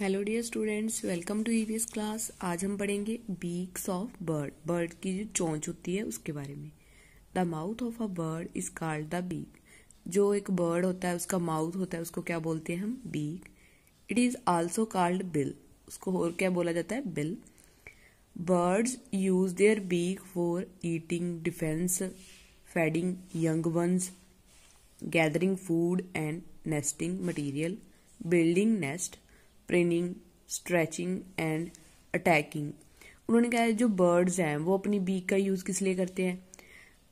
Hello dear students welcome to EVS class आज हम पढ़ेंगे बीक्स ऑफ बर्ड बर्ड की जो चोंच होती है उसके बारे में the mouth of a bird is called the beak जो एक बर्ड होता है उसका माउथ होता है उसको क्या बोलते हैं हम beak it is also called bill उसको और क्या बोला जाता है bill birds use their beak for eating defence feeding young ones gathering food and nesting material building nest preening stretching and attacking उन्होंने कहा है जो बर्ड्स हैं वो अपनी बीक का यूज़ किस लिए करते हैं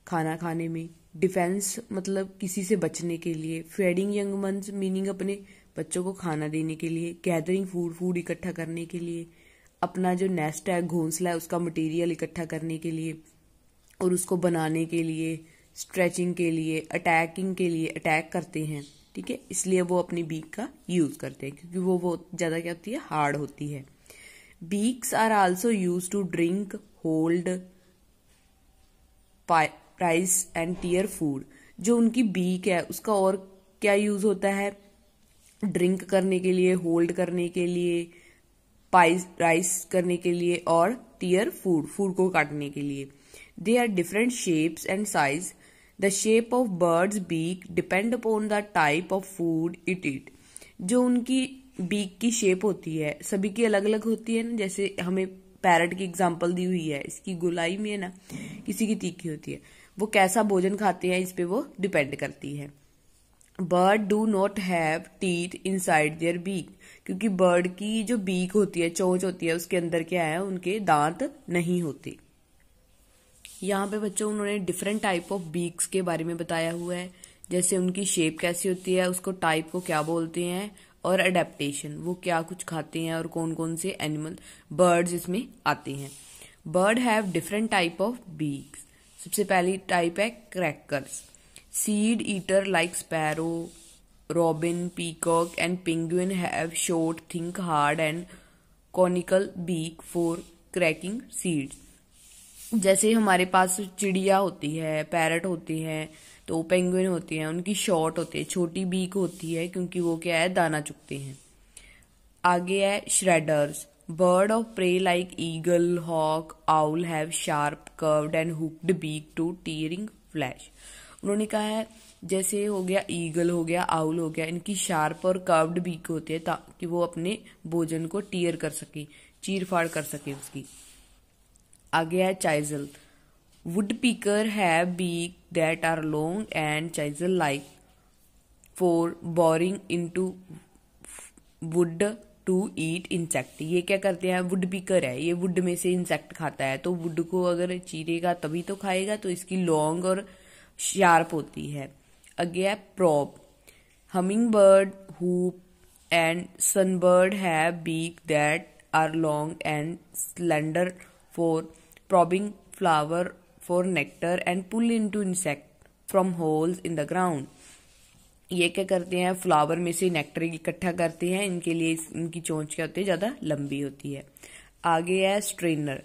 खाना खाने में डिफेंस मतलब किसी से बचने के लिए फेडिंग यंग मंस मीनिंग अपने बच्चों को खाना देने के लिए गैदरिंग फूड फूड इकट्ठा करने के लिए अपना जो नेस्ट है घोंसला है उसका मटेरियल इकट्ठा करने के लिए और उसको बनाने के लिए स्ट्रेचिंग के लिए अटैकिंग के लिए अटैक करते हैं ठीक है इसलिए वो अपनी बीक का यूज करते हैं क्योंकि वो बहुत ज्यादा क्या होती है हार्ड होती है beaks are also used to drink hold prey and tear food जो उनकी बीक है उसका और क्या यूज होता है ड्रिंक करने के लिए होल्ड करने के लिए पाइस राइस करने के लिए और टीयर फूड फूड को काटने के लिए they are different shapes and size the shape of birds beak depend upon the type of food it eat जो उनकी बीक की शेप होती है सभी की अलग अलग होती है ना जैसे हमें पैरट की एग्जाम्पल दी हुई है इसकी गुलाई में ना किसी की तीखी होती है वो कैसा भोजन खाते हैं इस पे वो डिपेंड करती है bird do not have teeth inside their beak क्योंकि बर्ड की जो बीक होती है चोच होती है उसके अंदर क्या है उनके दांत नहीं होते यहाँ पे बच्चों उन्होंने डिफरेंट टाइप ऑफ बीक्स के बारे में बताया हुआ है जैसे उनकी शेप कैसी होती है उसको टाइप को क्या बोलते हैं और अडेप्टेशन वो क्या कुछ खाते हैं और कौन कौन से एनिमल बर्ड्स इसमें आते हैं bird have different type of beaks सबसे पहली टाइप है crackers seed eater like sparrow robin peacock and penguin have short thick hard and conical beak for cracking seeds जैसे हमारे पास चिड़िया होती है पैरट होती है तो पेंगुइन होती है उनकी शॉर्ट होती है छोटी बीक होती है क्योंकि वो क्या है दाना चुगते हैं आगे है shredders bird of prey like eagle hawk owl have sharp curved and hooked beak to tearing flesh उन्होंने कहा है जैसे हो गया ईगल हो गया आउल हो गया इनकी शार्प और कर्व्ड बीक होती है ताकि वो अपने भोजन को टीयर कर सके चीर फाड़ कर सके उसकी आगे है चाइजल वुड पीकर है beak that are long and chisel like for boring into wood to eat insect ये क्या करते हैं वुड पीकर है ये वुड में से इंसेक्ट खाता है तो वुड को अगर चीरेगा तभी तो खाएगा तो इसकी लॉन्ग और शार्प होती है आगे है probe hummingbird who and sunbird है beak that are long and slender for probing flower for nectar and pull into insect from holes in the ground ये क्या करते हैं फ्लावर में से नेक्टर इकट्ठा करते हैं इनके लिए इनकी चोंच क्या होती है ज़्यादा लंबी होती है आगे है strainer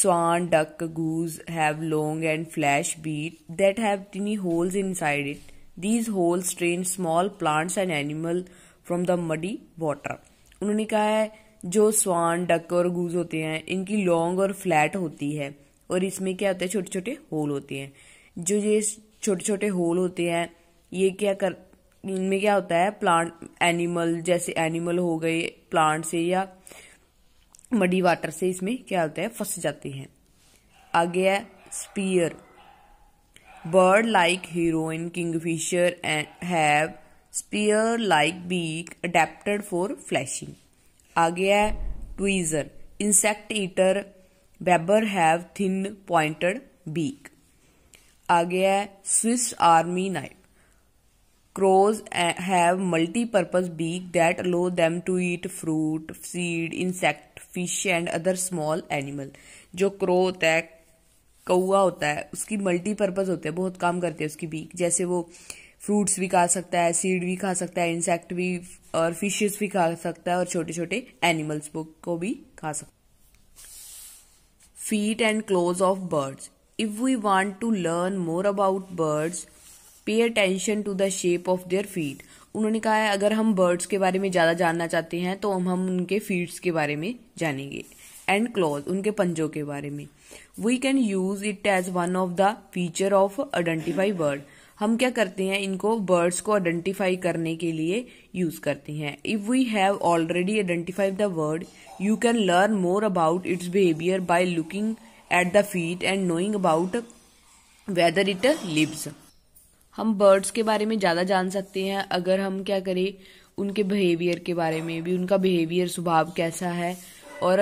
swan duck goose have long and flat beak that have tiny holes inside it these holes strain small plants and animal from the muddy water उन्होंने कहा है जो स्वान डक और गूज होते हैं इनकी लॉन्ग और फ्लैट होती है और इसमें क्या होता है छोटे छोटे होल होते हैं जो ये छोटे छोटे होल होते हैं ये क्या कर इनमें क्या होता है प्लांट एनिमल जैसे एनिमल हो गए प्लांट से या मडी वाटर से इसमें क्या होता है फंस जाते हैं आगे है spear bird like heron kingfisher and have spear like beak adapted for fishing आ गया है tweezer insect eater babbler have thin pointed beak आ गया है Swiss army knife crows have multipurpose beak that allow them to eat fruit seed insect fish and other small animal जो crow होता है कौआ होता है उसकी मल्टीपर्पज होते हैं बहुत काम करते हैं उसकी बीक जैसे वो फ्रूट्स भी खा सकता है सीड भी खा सकता है इंसेक्ट भी और फिशेस भी खा सकता है और छोटे छोटे एनिमल्स को भी खा सकता है feet and claws of birds if we want to learn more about birds pay attention to the shape of their feet. उन्होंने कहा है अगर हम बर्ड्स के बारे में ज़्यादा जानना चाहते हैं तो हम हम उनके फीट्स के बारे में जानेंगे एंड क्लोज उनके पंजों के बारे में we can use it as one of the feature of identify bird हम क्या करते हैं इनको बर्ड्स को आइडेंटिफाई करने के लिए यूज करते हैं if we have already identified the bird you can learn more about its behaviour by looking at the feet and knowing about whether it lives हम बर्ड्स के बारे में ज़्यादा जान सकते हैं अगर हम क्या करें उनके बिहेवियर के बारे में भी उनका बिहेवियर स्वभाव कैसा है और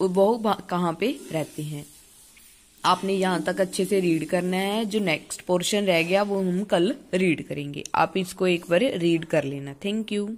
वो कहाँ पे रहते हैं आपने यहाँ तक अच्छे से रीड करना है जो नेक्स्ट पोर्शन रह गया वो हम कल रीड करेंगे आप इसको एक बार रीड कर लेना थैंक यू